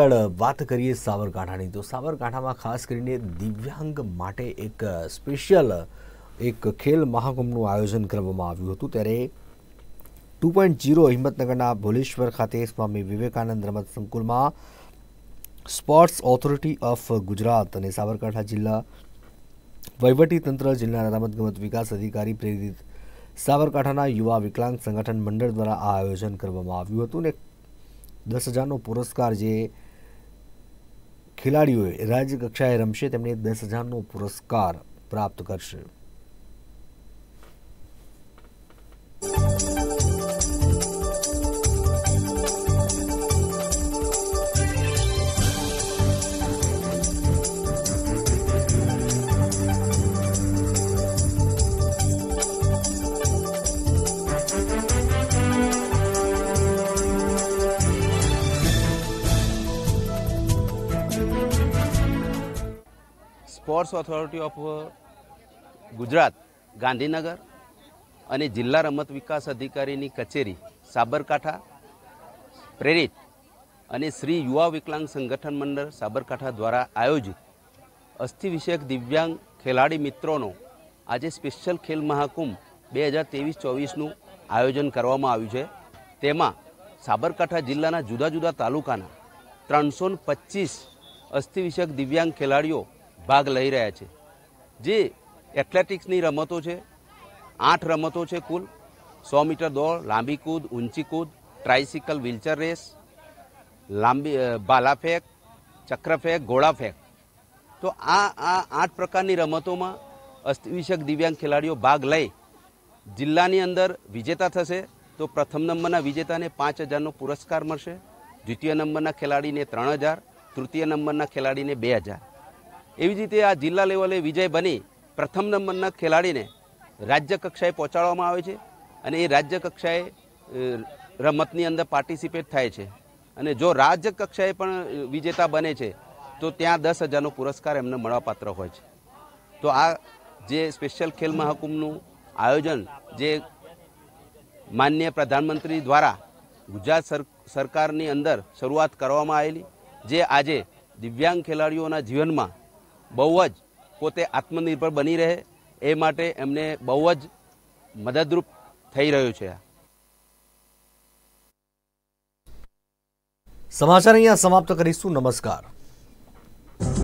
આગળ વાત કરીએ સાબરકાંઠાની તો સાબરકાંઠામાં ખાસ કરીને દિવ્યાંગ માટે એક સ્પેશિયલ એક ખેલ મહાકુંભનું આયોજન કરવામાં આવ્યું હતું ત્યારે ટુ પોઈન્ટ જીરો હિંમતનગરના ભોલેશ્વર ખાતે સ્વામી વિવેકાનંદ રમત સંકુલમાં સ્પોર્ટ્સ ઓથોરિટી ઓફ ગુજરાત અને સાબરકાંઠા જિલ્લા વહીવટીતંત્ર જિલ્લાના રમતગમત વિકાસ અધિકારી પ્રેરિત સાબરકાંઠાના યુવા વિકલાંગ સંગઠન મંડળ દ્વારા આ આયોજન કરવામાં આવ્યું હતું અને દસ હજારનો પુરસ્કાર જે ખેલાડીઓએ રાજ્યકક્ષાએ રમશે તેમને દસ હજારનો પુરસ્કાર પ્રાપ્ત કરશે sports authority of Gujarat Gandhinagar અને જિલ્લા રમત વિકાસ અધિકારીની કચેરી સાબરકાંઠા પ્રેરિત અને શ્રી યુવા વિકલાંગ સંગઠન મંડળ સાબરકાંઠા દ્વારા આયોજિત અસ્થિવિષયક દિવ્યાંગ ખેલાડી મિત્રોનો આજે સ્પેશિયલ ખેલ મહાકુંભ બે હજાર ત્રેવીસ ચોવીસનું આયોજન કરવામાં આવ્યું છે તેમાં સાબરકાંઠા જિલ્લાના જુદા જુદા તાલુકાના ત્રણસો પચીસ અસ્થિવિષયક દિવ્યાંગ ખેલાડીઓ ભાગ લઈ રહ્યા છે જે એથ્લેટિક્સની રમતો છે આઠ રમતો છે કુલ સો મીટર દોડ લાંબી કૂદ ઊંચી કૂદ ટ્રાયસિકલ વ્હીલચેર રેસ લાંબી ભાલા ફેંક ચક્ર ફેંક ઘોડા ફેંક તો આ આ આઠ પ્રકારની રમતોમાં અસ્તવિષક દિવ્યાંગ ખેલાડીઓ ભાગ લઈ જિલ્લાની અંદર વિજેતા થશે તો પ્રથમ નંબરના વિજેતાને પાંચ હજારનો પુરસ્કાર મળશે દ્વિતીય નંબરના ખેલાડીને ત્રણ હજાર તૃતીય નંબરના ખેલાડીને બે હજાર એવી જ રીતે આ જિલ્લા લેવલે વિજય બની પ્રથમ નંબરના ખેલાડીને રાજ્ય કક્ષાએ પહોંચાડવામાં આવે છે અને એ રાજ્ય કક્ષાએ રમતની અંદર પાર્ટિસિપેટ થાય છે અને જો રાજ્ય કક્ષાએ પણ વિજેતા બને છે તો ત્યાં દસ હજારનો પુરસ્કાર એમને મળવાપાત્ર હોય છે તો આ જે સ્પેશિયલ ખેલ મહાકુંભનું આયોજન જે માન્ય પ્રધાનમંત્રી દ્વારા ગુજરાત સરકારની અંદર શરૂઆત કરવામાં આવેલી જે આજે દિવ્યાંગ ખેલાડીઓના જીવનમાં બહુ જ પોતે આત્મનિર્ભર બની રહે એ માટે એમને બહુ જ મદદરૂપ થઈ રહ્યું છે સમાચાર અહીંયા સમાપ્ત કરીશું નમસ્કાર